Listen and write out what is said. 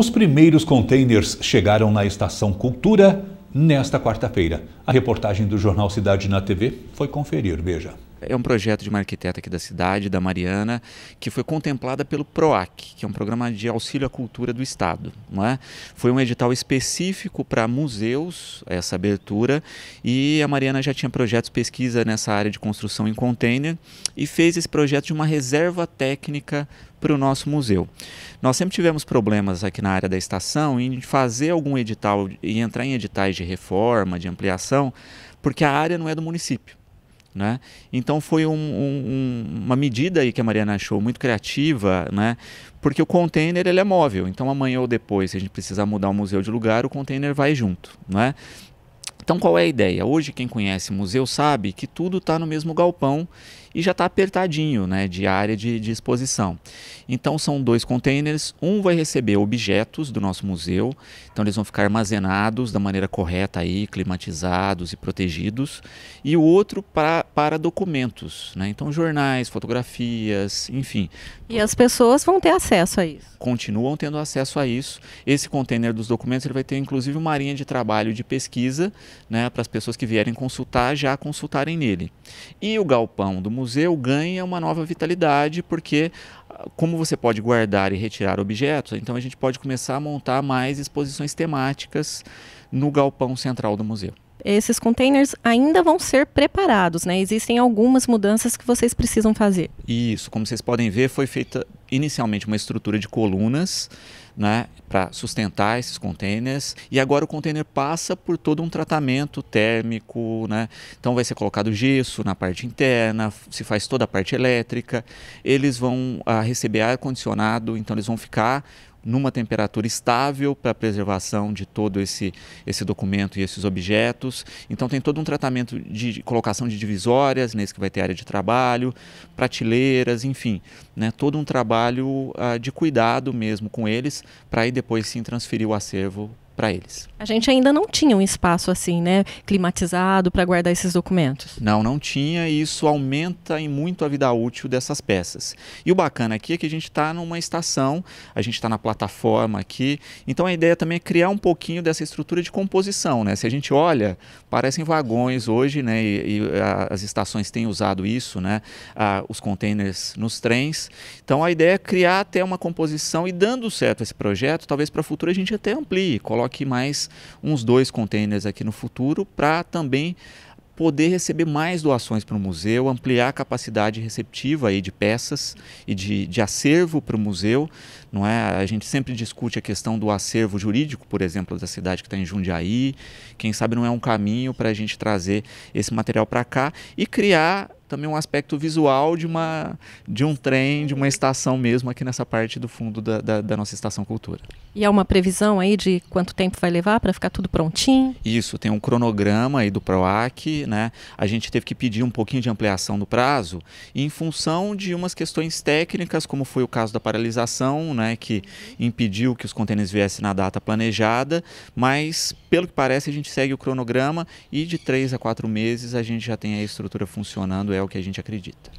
Os primeiros containers chegaram na Estação Cultura nesta quarta-feira. A reportagem do jornal Cidade na TV foi conferir. Veja é um projeto de uma arquiteta aqui da cidade, da Mariana, que foi contemplada pelo PROAC, que é um programa de auxílio à cultura do Estado. Não é? Foi um edital específico para museus, essa abertura, e a Mariana já tinha projetos pesquisa nessa área de construção em container e fez esse projeto de uma reserva técnica para o nosso museu. Nós sempre tivemos problemas aqui na área da estação em fazer algum edital e entrar em editais de reforma, de ampliação, porque a área não é do município. Né? Então foi um, um, uma medida aí que a Mariana achou muito criativa, né? porque o container ele é móvel, então amanhã ou depois, se a gente precisar mudar o museu de lugar, o container vai junto. Né? Então qual é a ideia? Hoje quem conhece museu sabe que tudo está no mesmo galpão e já está apertadinho né, de área de, de, exposição. Então são dois containers, um vai receber objetos do nosso museu, então eles vão ficar armazenados da maneira correta aí, climatizados e protegidos, e o outro pra, para documentos, né? então jornais, fotografias, enfim. E as pessoas vão ter acesso a isso? Continuam tendo acesso a isso. Esse container dos documentos ele vai ter inclusive uma linha de trabalho de pesquisa né, para as pessoas que vierem consultar já consultarem nele. E o galpão do museu ganha uma nova vitalidade, porque como você pode guardar e retirar objetos, então a gente pode começar a montar mais exposições temáticas no galpão central do museu esses containers ainda vão ser preparados, né? Existem algumas mudanças que vocês precisam fazer. Isso, como vocês podem ver, foi feita inicialmente uma estrutura de colunas, né, para sustentar esses containers. E agora o container passa por todo um tratamento térmico, né? Então vai ser colocado gesso na parte interna, se faz toda a parte elétrica. Eles vão a, ah, receber ar condicionado, então eles vão ficar numa temperatura estável para a preservação de todo esse, esse documento e esses objetos. Então tem todo um tratamento de colocação de divisórias, nesse que vai ter área de trabalho, prateleiras, enfim, né, todo um trabalho uh, de cuidado mesmo com eles, para aí depois sim transferir o acervo para eles. A gente ainda não tinha um espaço assim, né, climatizado para guardar esses documentos. Não, não tinha e isso aumenta em muito a vida útil dessas peças. E o bacana aqui é que a gente está numa estação, a gente está na plataforma aqui, então a ideia também é criar um pouquinho dessa estrutura de composição, né? Se a gente olha, parecem vagões hoje, né? E, e a, as estações têm usado isso, né? A, os containers nos trens. Então a ideia é criar até uma composição e dando certo esse projeto, talvez para o futuro a gente até amplie, coloque estoque mais uns dois containers aqui no futuro para também poder receber mais doações para o museu, ampliar a capacidade receptiva aí de peças e de, de acervo para o museu. Não é? A gente sempre discute a questão do acervo jurídico, por exemplo, da cidade que está em Jundiaí. Quem sabe não é um caminho para a gente trazer esse material para cá e criar também um aspecto visual de, uma, de um trem, de uma estação mesmo aqui nessa parte do fundo da, da, da nossa Estação Cultura. E há uma previsão aí de quanto tempo vai levar para ficar tudo prontinho? Isso, tem um cronograma aí do PROAC, né? A gente teve que pedir um pouquinho de ampliação do prazo em função de umas questões técnicas, como foi o caso da paralisação, né? Que impediu que os contêineres viessem na data planejada, mas pelo que parece a gente segue o cronograma e de três a quatro meses a gente já tem a estrutura funcionando, é é o que a gente acredita.